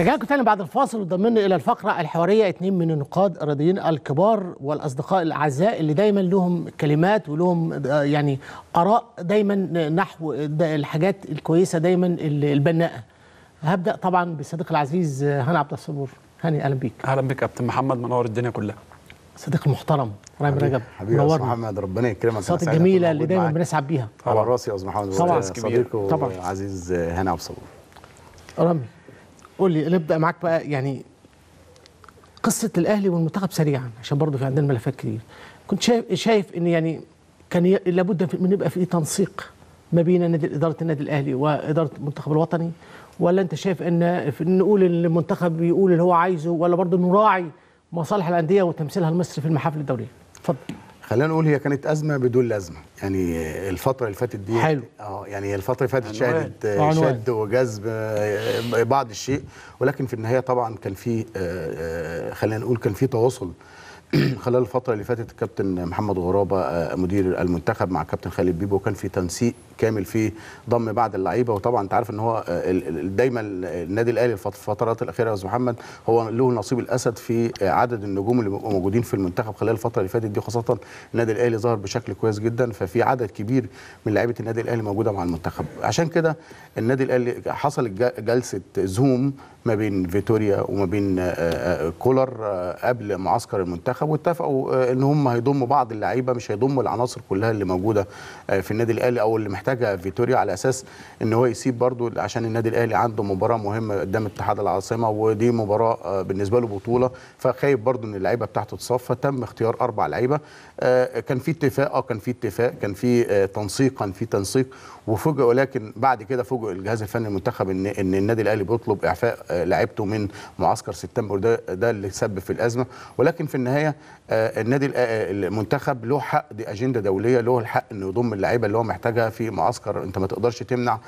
رجعكم تاني بعد الفاصل وضمننا الى الفقره الحواريه اتنين من النقاد الرياضيين الكبار والاصدقاء الاعزاء اللي دايما لهم كلمات ولهم آه، يعني اراء دايما نحو الحاجات الكويسه دايما البناءه. هبدا طبعا بالصديق العزيز آه، هاني عبد الصبور هاني اهلا بيك. اهلا بيك كابتن محمد منور الدنيا كلها. صديق المحترم رامي رجب حبيبي يا محمد ربنا يكرمك الصوت الجميله اللي دايما بنسعد بيها. على راسي يا استاذ محمد طبعا صديقي وعزيز آه، هاني عبد الصبور. رامي قول لي نبدا معاك بقى يعني قصه الاهلي والمنتخب سريعا عشان برضه في عندنا ملفات كتير كنت شايف شايف ان يعني كان لابد من يبقى في تنسيق ما بين نادي اداره النادي الاهلي واداره المنتخب الوطني ولا انت شايف ان نقول المنتخب بيقول اللي هو عايزه ولا برضه نراعي مصالح الانديه وتمثيلها لمصر في المحافل الدوليه اتفضل خلينا نقول هي كانت ازمه بدون لازمه يعني الفتره اللي فاتت دي حلو اه يعني الفتره اللي فاتت شهدت آه، شد وجذب آه، بعض الشيء ولكن في النهايه طبعا كان في آه، خلينا نقول كان في تواصل خلال الفتره اللي فاتت الكابتن محمد غرابه آه، مدير المنتخب مع كابتن خالد بيبو كان في تنسيق كامل في ضم بعض اللعيبه وطبعا انت عارف ان هو آه، دايما النادي الاهلي في الفترات الاخيره يا استاذ محمد هو له نصيب الاسد في آه، عدد النجوم اللي بيبقوا موجودين في المنتخب خلال الفتره اللي فاتت دي خاصه النادي الاهلي ظهر بشكل كويس جدا ففي عدد كبير من لعيبه النادي الاهلي موجوده مع المنتخب عشان كده النادي الاهلي حصل جلسه زوم ما بين فيتوريا وما بين كولر قبل معسكر المنتخب طب واتفقوا آه، ان هم هيضموا بعض اللعيبه مش هيضموا العناصر كلها اللي موجوده آه، في النادي الاهلي او اللي محتاجها فيتوريا على اساس ان هو يسيب برضو عشان النادي الاهلي عنده مباراه مهمه قدام اتحاد العاصمه ودي مباراه آه، بالنسبه له بطوله فخايف برضو ان اللعيبه بتاعته تصفى تم اختيار اربع لعيبه كان في اتفاق اه كان في اتفاق كان في تنسيق كان في تنسيق وفوجئ ولكن بعد كده فوجئ الجهاز الفني المنتخب ان ان النادي الاهلي بيطلب اعفاء لعيبته من معسكر سبتمبر ده ده اللي سبب في الازمه ولكن في النهايه النهايه آه، النادي آه، آه، المنتخب له حق دي اجنده دوليه له الحق انه يضم اللعيبه اللي هو محتاجها في معسكر انت ما تقدرش تمنع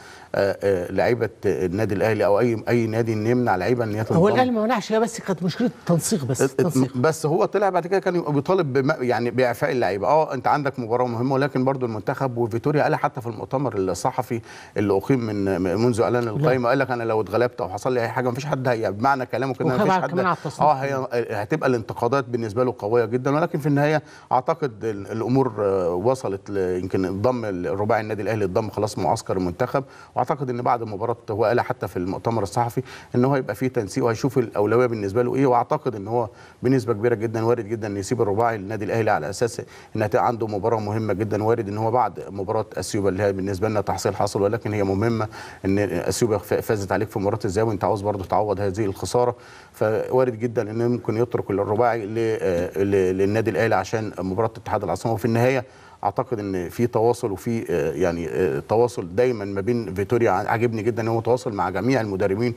لعيبه النادي الاهلي او اي اي نادي ان يمنع لعيبه ان هي هو الاهلي ما منعش بس كانت مشكله التنسيق بس التنسيق. بس هو طلع بعد كده كان بيطالب يعني باعفاء اللعيبه اه انت عندك مباراه مهمه ولكن برضو المنتخب وفيتوريا قال حتى في المؤتمر الصحفي اللي اقيم من منذ اعلان القائمه قال لك انا لو اتغلبت او حصل لي اي حاجه مفيش حد هي بمعنى كلامه كده مفيش حد اه هي هتبقى الانتقادات بالنسبه له له قويه جدا ولكن في النهايه اعتقد الامور آه، وصلت يمكن ضم الرباعي النادي الاهلي انضم خلاص معسكر المنتخب واعتقد ان بعد مباراه هو قال حتى في المؤتمر الصحفي ان هو هيبقى فيه تنسيق وهيشوف الاولويه بالنسبه له ايه واعتقد ان هو بنسبه كبيره جدا وارد جدا ان يسيب الرباعي النادي الاهلي على اساس ان عنده مباراه مهمه جدا وارد ان هو بعد مباراه اثيوبيا اللي هي بالنسبه لنا تحصيل حصل ولكن هي مهمه ان اثيوبيا فازت عليك في مباراه الذهاب وانت عاوز برضه تعوض هذه الخساره فوارد جدا ان ممكن يترك الرباعي آه، آه، للنادي الاهلي عشان مباراه اتحاد العاصمه وفي النهايه اعتقد ان في تواصل وفي آه، يعني آه، تواصل دايما ما بين فيتوريا عاجبني جدا ان هو تواصل مع جميع المدربين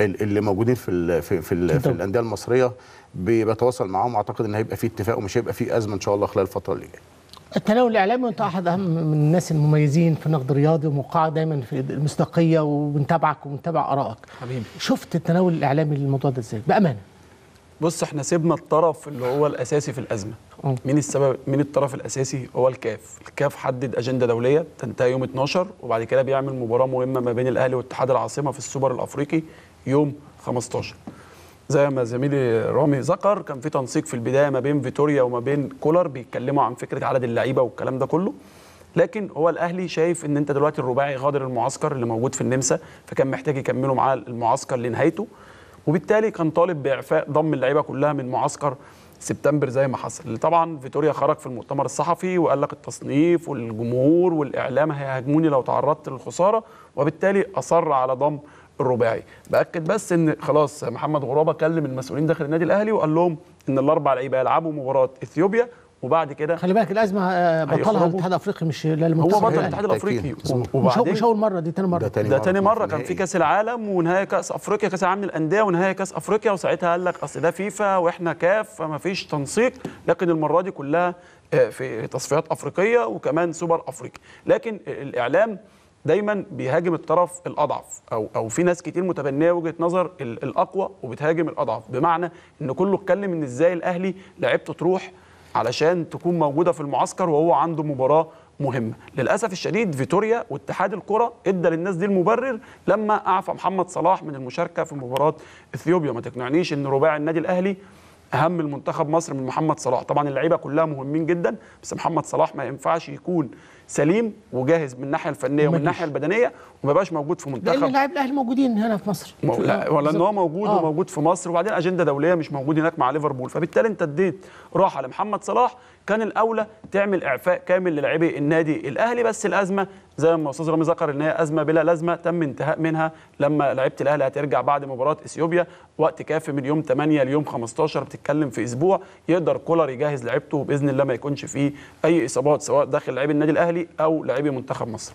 اللي موجودين في الـ في في, في الانديه المصريه بيتواصل معاهم اعتقد ان هيبقى في اتفاق ومش هيبقى في ازمه ان شاء الله خلال الفتره اللي جايه التناول الاعلامي وانت احد اهم من الناس المميزين في النقد الرياضي وموقع دايما في المصداقيه وبنتابعك وبنتابع ارائك حبيبي شفت التناول الاعلامي للموضوع ده ازاي بامانه بص احنا سيبنا الطرف اللي هو الاساسي في الازمه مين السبب مين الطرف الاساسي هو الكاف الكاف حدد اجنده دوليه تنتهي يوم 12 وبعد كده بيعمل مباراه مهمه ما بين الاهلي واتحاد العاصمه في السوبر الافريقي يوم 15 زي ما زميلي رامي ذكر كان في تنسيق في البدايه ما بين فيتوريا وما بين كولر بيتكلموا عن فكره عدد اللعيبه والكلام ده كله لكن هو الاهلي شايف ان انت دلوقتي الرباعي غادر المعسكر اللي موجود في النمسا فكان محتاج يكملوا معاه المعسكر لنهايته وبالتالي كان طالب باعفاء ضم اللعيبه كلها من معسكر سبتمبر زي ما حصل طبعا فيتوريا خرج في المؤتمر الصحفي وقال لك التصنيف والجمهور والاعلام هيهاجموني لو تعرضت للخساره وبالتالي اصر على ضم الرباعي باكد بس ان خلاص محمد غرابه كلم المسؤولين داخل النادي الاهلي وقال لهم ان الاربع لعيبه هيلعبوا مباراه اثيوبيا وبعد كده خلي بالك الازمه آه، بطلها الاتحاد الافريقي مش للمنتخب هو بطل يعني الاتحاد الافريقي وبعدين مش اول مره دي تاني مره ده تاني, ده تاني مره, مرة كان في كاس العالم ونهايه كاس افريقيا كاس العالم للانديه ونهايه كاس افريقيا وساعتها قال لك اصل ده فيفا واحنا كاف فما فيش تنسيق لكن المره دي كلها آه، في تصفيات افريقيه وكمان سوبر افريقي لكن الاعلام دايما بيهاجم الطرف الاضعف او او في ناس كتير متبنيه وجهه نظر الاقوى وبتهاجم الاضعف بمعنى ان كله اتكلم ان ازاي الاهلي لعبته تروح علشان تكون موجوده في المعسكر وهو عنده مباراه مهمه للاسف الشديد فيتوريا واتحاد الكره ادى للناس دي المبرر لما اعفى محمد صلاح من المشاركه في مباراه اثيوبيا ما تقنعنيش ان رباعي النادي الاهلي اهم المنتخب مصر من محمد صلاح طبعا اللعيبه كلها مهمين جدا بس محمد صلاح ما ينفعش يكون سليم وجاهز من الناحيه الفنيه ومن الناحيه البدنيه وما بقاش موجود في منتخب لان اللاعب الاهلي موجودين هنا في مصر مو... لا ولا ان هو موجود آه. وموجود في مصر وبعدين اجنده دوليه مش موجود هناك مع ليفربول فبالتالي انت اديت راحه لمحمد صلاح كان الاولى تعمل اعفاء كامل للاعبي النادي الاهلي بس الازمه زي ما استاذ رامي ذكر ان هي ازمه بلا لازمه تم انتهاء منها لما لعيبه الاهلي هترجع بعد مباراه اثيوبيا وقت كافي من يوم 8 ليوم 15 بتتكلم في اسبوع يقدر كولر يجهز لعيبته باذن الله ما يكونش فيه اي اصابات سواء داخل لعيب النادي الاهلي او لاعبي منتخب مصر